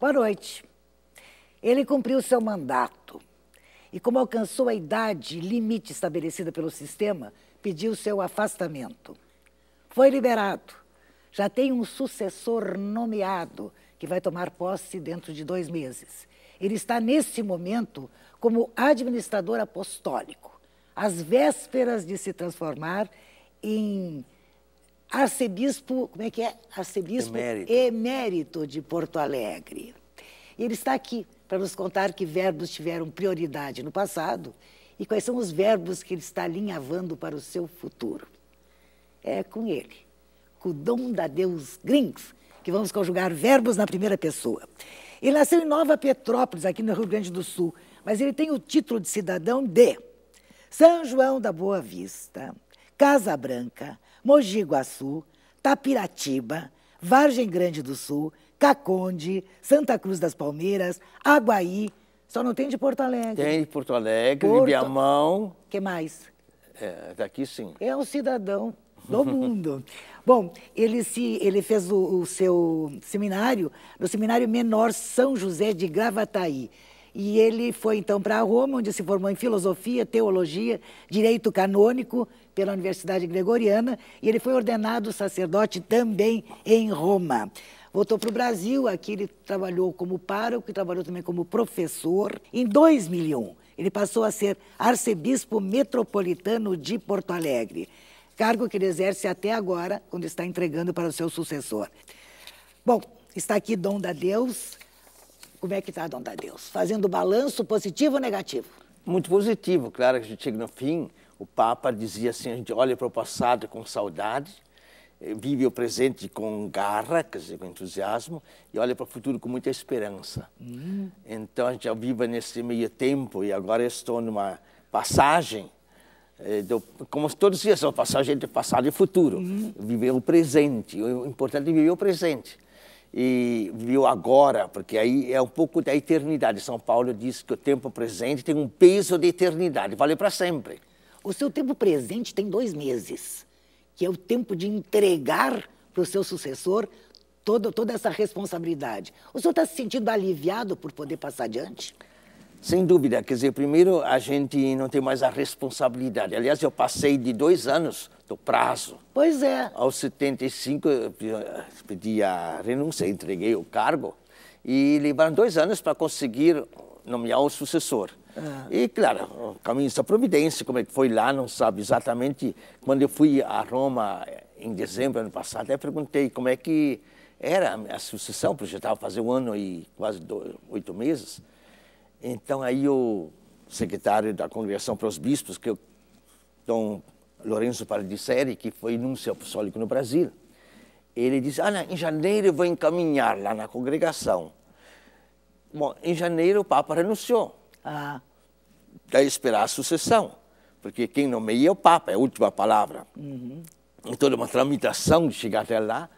Boa noite. Ele cumpriu seu mandato e, como alcançou a idade limite estabelecida pelo sistema, pediu seu afastamento. Foi liberado. Já tem um sucessor nomeado que vai tomar posse dentro de dois meses. Ele está, nesse momento, como administrador apostólico, às vésperas de se transformar em arcebispo, como é que é? Arcebispo emérito, emérito de Porto Alegre. E ele está aqui para nos contar que verbos tiveram prioridade no passado e quais são os verbos que ele está alinhavando para o seu futuro. É com ele, com o dom da Deus Grings, que vamos conjugar verbos na primeira pessoa. Ele nasceu em Nova Petrópolis, aqui no Rio Grande do Sul, mas ele tem o título de cidadão de São João da Boa Vista, Casa Branca, Mogi Guaçu, Tapiratiba, Vargem Grande do Sul, Caconde, Santa Cruz das Palmeiras, Aguaí. Só não tem de Porto Alegre. Tem de Porto Alegre, Porto... Ibiamão. que mais? É, daqui sim. É um cidadão do mundo. Bom, ele, se, ele fez o, o seu seminário no Seminário Menor São José de Gravataí. E ele foi então para Roma, onde se formou em filosofia, teologia, direito canônico pela Universidade Gregoriana, e ele foi ordenado sacerdote também em Roma. Voltou para o Brasil, aqui ele trabalhou como pároco e trabalhou também como professor. Em 2001, ele passou a ser arcebispo metropolitano de Porto Alegre, cargo que ele exerce até agora, quando está entregando para o seu sucessor. Bom, está aqui Dom da Deus, como é que está, dona Deus? Fazendo balanço positivo ou negativo? Muito positivo, claro que a gente chega no fim. O Papa dizia assim: a gente olha para o passado com saudade, eh, vive o presente com garra, quer dizer, com entusiasmo, e olha para o futuro com muita esperança. Hum. Então a gente já vive nesse meio tempo e agora estou numa passagem, eh, do, como todos os dias, uma passagem entre passado e futuro. Uhum. Viver o presente, o importante é viver o presente e viu agora, porque aí é um pouco da eternidade. São Paulo diz que o tempo presente tem um peso de eternidade, vale para sempre. O seu tempo presente tem dois meses, que é o tempo de entregar para o seu sucessor toda toda essa responsabilidade. O senhor está se sentindo aliviado por poder passar adiante? Sem dúvida, quer dizer, primeiro a gente não tem mais a responsabilidade. Aliás, eu passei de dois anos do prazo. Pois é. Aos 75 eu pedi a renúncia, entreguei o cargo e levaram dois anos para conseguir nomear o sucessor. Ah. E claro, o caminho da providência, como é que foi lá, não sabe exatamente. Quando eu fui a Roma eh, em dezembro ano passado, até perguntei como é que era a sucessão, porque já estava fazendo um ano e quase dois, oito meses. Então aí o secretário da Congregação para os Bispos, que o Dom Lourenço Pardisseri, que foi inúncio apostólico no Brasil, ele disse, ah, em janeiro eu vou encaminhar lá na congregação. Bom, em janeiro o Papa renunciou. Ah. Daí esperar a sucessão, porque quem nomeia é o Papa, é a última palavra. Uhum. é toda uma tramitação de chegar até lá,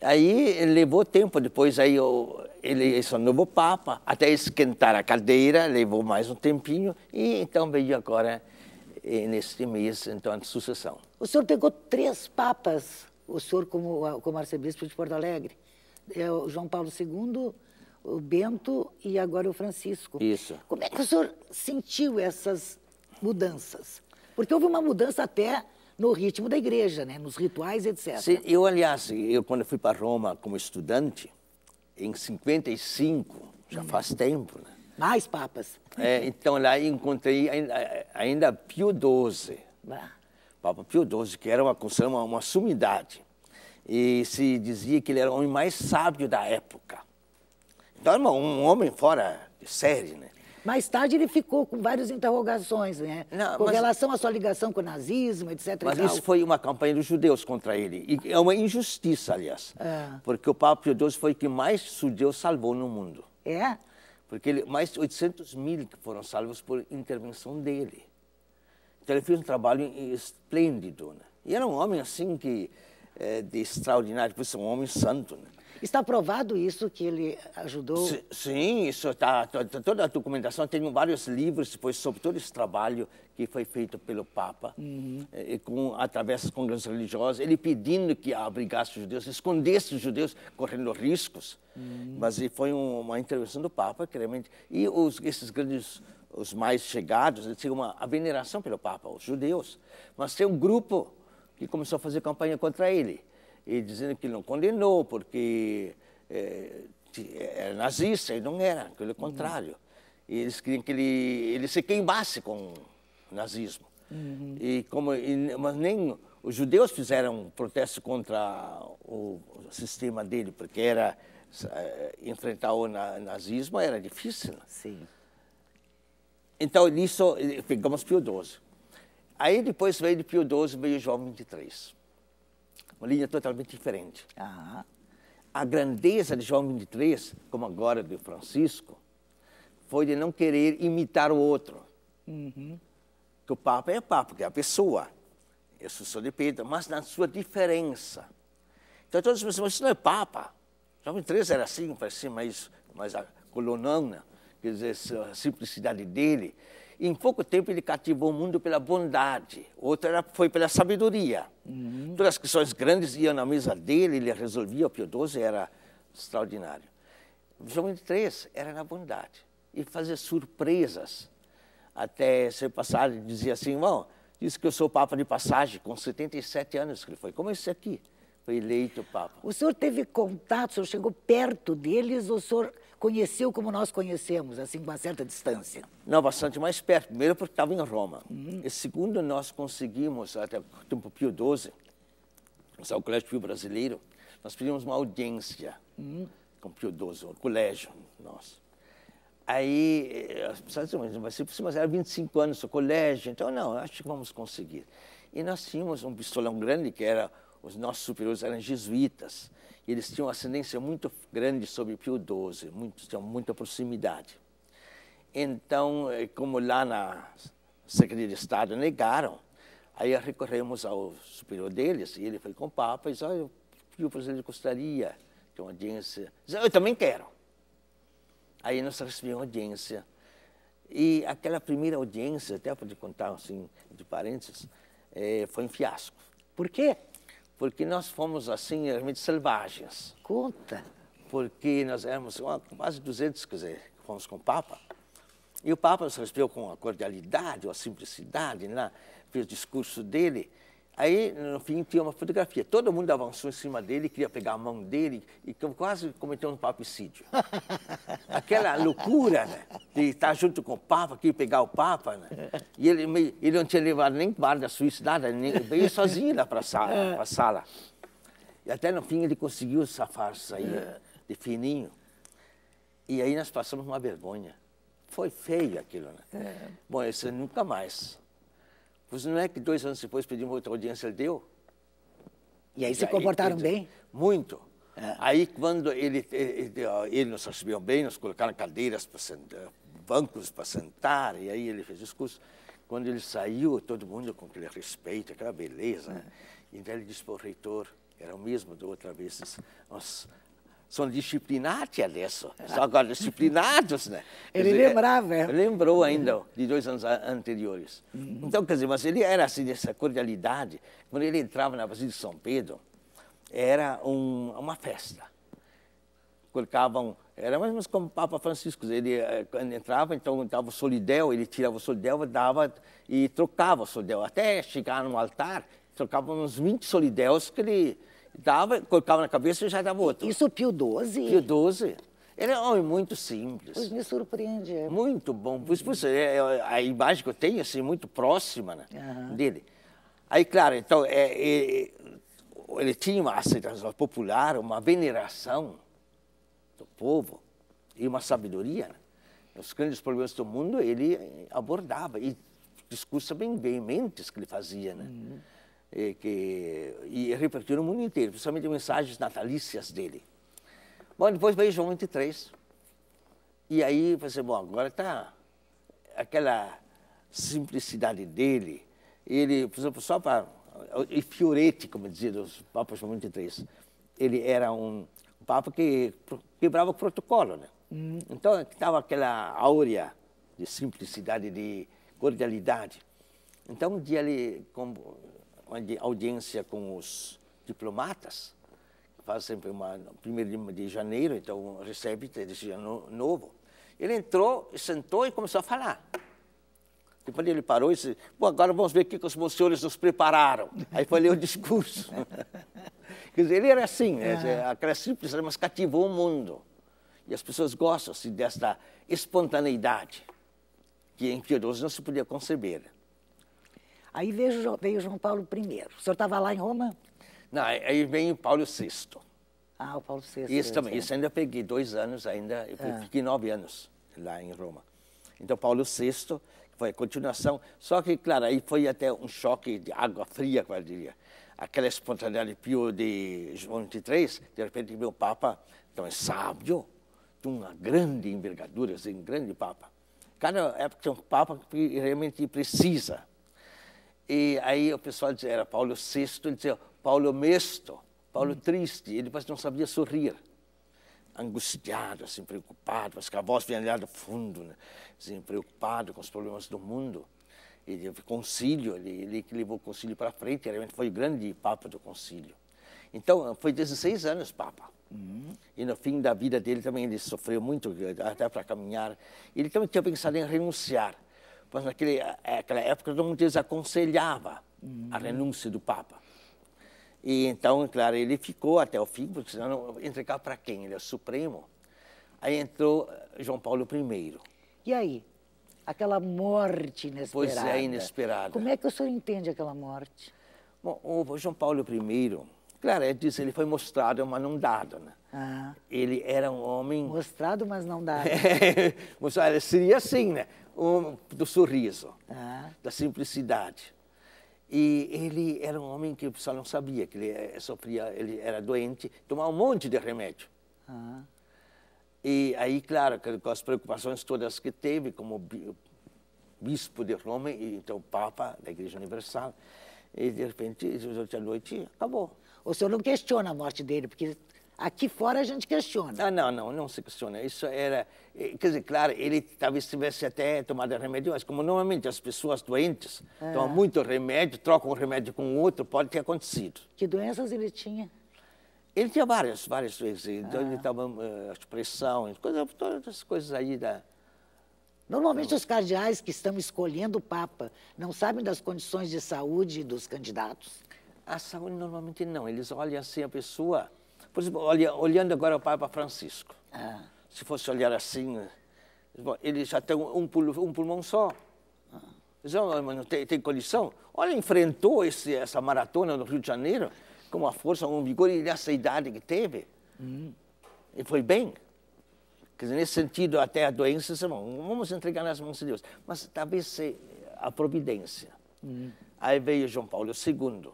Aí levou tempo, depois aí eu, ele é novo Papa, até esquentar a cadeira, levou mais um tempinho, e então veio agora, eh, neste mês, então, a sucessão. O senhor pegou três papas, o senhor como, como arcebispo de Porto Alegre. É o João Paulo II, o Bento e agora o Francisco. Isso. Como é que o senhor sentiu essas mudanças? Porque houve uma mudança até no ritmo da igreja, né? nos rituais, etc. Sim, eu, aliás, eu quando fui para Roma como estudante, em 55, já hum. faz tempo, né? Mais papas. É, então lá encontrei ainda, ainda Pio XII. Né? Ah. Papa Pio XII, que era uma, uma, uma sumidade. E se dizia que ele era o homem mais sábio da época. Então, é um homem fora de série, né? Mais tarde ele ficou com várias interrogações, né? Não, com mas... relação à sua ligação com o nazismo, etc. Mas isso foi uma campanha dos judeus contra ele. E é uma injustiça, aliás. É. Porque o Papa Pio XII foi que mais judeus salvou no mundo. É? Porque ele, mais de 800 mil foram salvos por intervenção dele. Então ele fez um trabalho esplêndido. Né? E era um homem assim que, é, de extraordinário, por ser um homem santo. Né? Está provado isso que ele ajudou? S sim, isso está. Tá, tá, toda a documentação tem vários livros sobre todo esse trabalho que foi feito pelo Papa, uhum. Eh, e com, através das congregações religiosas, ele pedindo que abrigasse os judeus, escondesse os judeus, correndo riscos. Uhum. Mas foi um, uma intervenção do Papa, realmente. E os, esses grandes os mais chegados, eles tinham uma veneração pelo Papa, os judeus. Mas tem um grupo que começou a fazer campanha contra ele e dizendo que não condenou, porque é, era nazista, e não era, pelo uhum. contrário. Uhum. eles queriam que ele, ele se queimasse com o nazismo. Uhum. E como, e, mas nem os judeus fizeram um protesto contra o, o sistema dele, porque era eh, enfrentar o nazismo era difícil. Sim. Então, nisso, pegamos eh, Pio XII. Aí depois veio de Pio XII, veio João 23 uma linha totalmente diferente. Ah. A grandeza de João 23, como agora de Francisco, foi de não querer imitar o outro. Uhum. Que o Papa é o Papa, que é a pessoa. Eu sou de Pedro, mas na sua diferença. Então todos pensam, mas isso não é Papa. João 23 era assim, parecia mais, mais colonana, né? quer dizer, a simplicidade dele. Em pouco tempo ele cativou o mundo pela bondade, outro era, foi pela sabedoria. Uhum. Todas as questões grandes iam na mesa dele, ele resolvia, o Pio XII era extraordinário. João XXIII era na bondade e fazer surpresas. Até ser passado, dizia assim, irmão, disse que eu sou papa de passagem, com 77 anos que ele foi. Como é aqui? Foi eleito papa. O senhor teve contato, o senhor chegou perto deles, o senhor conheceu como nós conhecemos, assim, com uma certa distância? Não, bastante mais perto. Primeiro, porque estava em Roma. Uhum. E segundo, nós conseguimos, até o tempo Pio XII, é o Colégio Pio Brasileiro, nós pedimos uma audiência uhum. com Pio XII, o colégio nosso. Aí, eh, mas era 25 anos o colégio, então não, acho que vamos conseguir. E nós tínhamos um pistolão grande que era os nossos superiores eram jesuítas, e eles tinham ascendência muito grande sobre Pio XII, muito, tinham muita proximidade. Então, eh, como lá na Secretaria de Estado negaram, aí recorremos ao superior deles, e ele foi com o Papa e disse, olha, o presidente gostaria de uma audiência. Diz, eu também quero. Aí nós recebemos audiência. E aquela primeira audiência, até pode contar assim, de parênteses, eh, foi um fiasco. Por quê? porque nós fomos assim realmente selvagens. Conta. Porque nós éramos quase 200 quer dizer, fomos com o Papa. E o Papa nos recebeu com a cordialidade, a simplicidade, né? fez o discurso dele. Aí, no fim, tinha uma fotografia. Todo mundo avançou em cima dele, queria pegar a mão dele e quase cometeu um papicídio. Aquela loucura, né? De estar junto com o Papa, queria pegar o Papa, né? E ele, ele não tinha levado nem guarda suíça, nada, nem, veio sozinho lá para a é. sala. E até no fim ele conseguiu safar-se aí, é. de fininho. E aí nós passamos uma vergonha. Foi feio aquilo, né? É. Bom, isso nunca mais. Pois não é que dois anos depois pedimos outra audiência, ele deu. E aí e se aí, comportaram bem? Muito. É. Aí quando ele, ele, ele nos recebeu bem, nos colocaram cadeiras para sentar, bancos para sentar, e aí ele fez discurso. Quando ele saiu, todo mundo com aquele respeito, aquela beleza. Né? É. Então ele disse para o reitor, era o mesmo da outra vez, nós são disciplinados adesso, é são agora disciplinados, né? ele dizer, lembrava. É, lembrou ainda de dois anos anteriores. Uhum. Então, quer dizer, mas ele era assim, dessa cordialidade. Quando ele entrava na Basílica de São Pedro, era um, uma festa. Colocavam, era mais ou menos como o Papa Francisco, ele eh, quando entrava, então dava o solidel, ele tirava o solidel, dava e trocava o solidel, até chegar no altar, trocava uns 20 solidéus que ele dava, colocava na cabeça e já dava outro. Isso Pio XII? Pio XII. Ele é um homem muito simples. Pois me surpreende. É. Muito bom. Por isso, é, é, a imagem que eu tenho, assim, muito próxima né, uhum. dele. Aí, claro, então, é, ele tinha uma aceitação popular, uma veneração do povo e uma sabedoria. Né? Os grandes problemas do mundo ele abordava e discursos bem veementes que ele fazia, né? Uhum e, que, e repercutiu no mundo inteiro, principalmente mensagens natalícias dele. Bom, depois veio João 23, e aí eu pensei, bom, agora está aquela simplicidade dele, ele, por exemplo, só para, e Fioretti, como dizia os papas João 23, ele era um papa que quebrava o protocolo, né? Hum. Então, estava aquela áurea de simplicidade, de cordialidade. Então, um dia ele uma audiência com os diplomatas, faz sempre uma primeiro de janeiro, então recebe esse ano novo. Ele entrou, sentou e começou a falar. Depois ele parou e disse, Bom, agora vamos ver o que, os meus senhores nos prepararam. Aí foi ler o discurso. Quer dizer, ele era assim, né? aquela simples, mas cativou o mundo. E as pessoas gostam assim, desta espontaneidade, que em Piedoso não se podia conceber. Né? Aí veio, veio João Paulo I. O senhor estava lá em Roma? Não, aí veio Paulo VI. Ah, o Paulo VI. Isso é, também. Isso ainda peguei dois anos ainda. Ah. Fiquei nove anos lá em Roma. Então, Paulo VI foi a continuação. Só que, claro, aí foi até um choque de água fria, como eu diria. Aquela espontaneidade pior de João XXIII, de repente veio o Papa, então é sábio, de uma grande envergadura, assim, um grande Papa. Cada época tem um Papa que realmente precisa e aí o pessoal dizia, era Paulo VI, ele dizia Paulo Mesto, Paulo hum. triste, ele não sabia sorrir. Angustiado, assim, preocupado, mas com a voz vinha lá do fundo, né? assim, preocupado com os problemas do mundo. Ele o concílio, ele, ele que levou o concílio para frente, realmente foi o grande papa do concílio. Então, foi 16 anos papa. Uhum. E no fim da vida dele também ele sofreu muito, até para caminhar. Ele também tinha pensado em renunciar mas naquele, naquela eh, eh, época todo mundo desaconselhava uhum. a renúncia do Papa. E então, claro, ele ficou até o fim, porque senão entregar para quem? Ele é supremo. Aí entrou eh, João Paulo I. E aí? Aquela morte inesperada. Pois é, inesperada. Como é que o senhor entende aquela morte? Bom, o João Paulo I, claro, ele é, diz, ele foi mostrado, é mas não dado, né? Ah. Ele era um homem. Mostrado, mas não dado. seria assim, né? Um, do sorriso, ah. da simplicidade. E ele era um homem que o pessoal não sabia que ele eh, sofria, ele era doente, tomava um monte de remédio. Ah. E aí, claro, com as preocupações todas que teve, como bispo de Roma e então Papa da Igreja Universal, e de repente, de noite, acabou. O senhor não questiona a morte dele, porque Aqui fora a gente questiona. Ah, não, não, não se questiona. Isso era. Eh, quer dizer, claro, ele talvez tivesse até tomado remédio, mas como normalmente as pessoas doentes é. tomam muito remédio, trocam um remédio com outro, pode ter acontecido. Que doenças ele tinha? Ele tinha várias, várias doenças. Ah. Então ele estava. Uh, eh, expressão, todas as coisas aí da. Normalmente, os cardeais que estão escolhendo o Papa não sabem das condições de saúde dos candidatos? A saúde, normalmente, não. Eles olham assim a pessoa por exemplo, olha, olhando agora o Papa Francisco, ah. se fosse olhar assim, eh, ele já tem um, pulmão, um pulmão só. Então, não tem, tem condição. Olha, enfrentou esse, essa maratona no Rio de Janeiro com uma força, um vigor e nessa idade que teve. Hum. E foi bem. Quer dizer, nesse sentido, até a doença, hum, vamos entregar nas mãos de Deus. Mas talvez a providência. Hum. Aí veio João Paulo II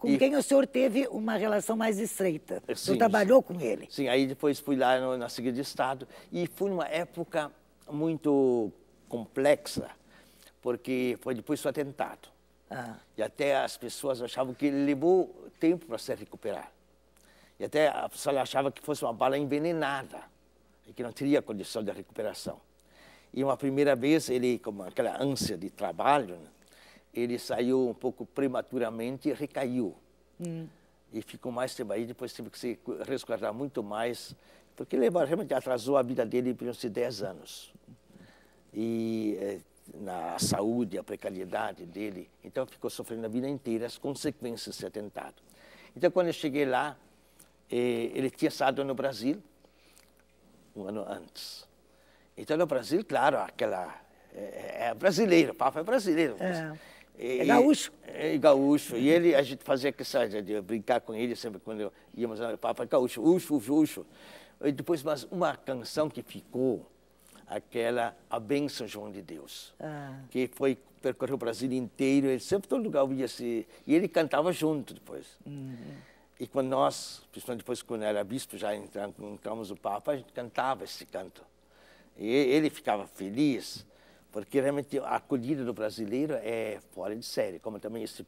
com e... quem o senhor teve uma relação mais estreita. Sim, o senhor trabalhou com ele. Sim, aí depois fui lá no, na Secretaria de Estado e foi numa época muito complexa, porque foi depois do atentado. Ah. E até as pessoas achavam que ele levou tempo para se recuperar. E até a pessoa achava que fosse uma bala envenenada e que não teria condição de recuperação. E uma primeira vez ele, com aquela ânsia de trabalho, né? ele saiu um pouco prematuramente e recaiu. Hum. E ficou mais tempo aí, depois teve que se resguardar muito mais, porque ele realmente atrasou a vida dele por uns 10 anos. E eh, na saúde, a precariedade dele, então ficou sofrendo a vida inteira as consequências desse atentado. Então, quando eu cheguei lá, eh, ele tinha estado no Brasil um ano antes. Então, no Brasil, claro, aquela eh, é, brasileiro, o Papa é brasileiro. É. É, é gaúcho. É, é gaúcho. E ele, a gente fazia essa né, de brincar com ele sempre quando eu íamos lá, falava gaúcho, Ucho, Ucho. E depois, mas uma canção que ficou, aquela A Bênção João de Deus, ah. que foi percorreu o Brasil inteiro, ele sempre todo lugar ouvia se e ele cantava junto depois. Uhum. E quando nós, principalmente depois quando era bispo, já entramos, entramos o Papa, a gente cantava esse canto. E ele ficava feliz porque realmente a acolhida do brasileiro é fora de série, como também esse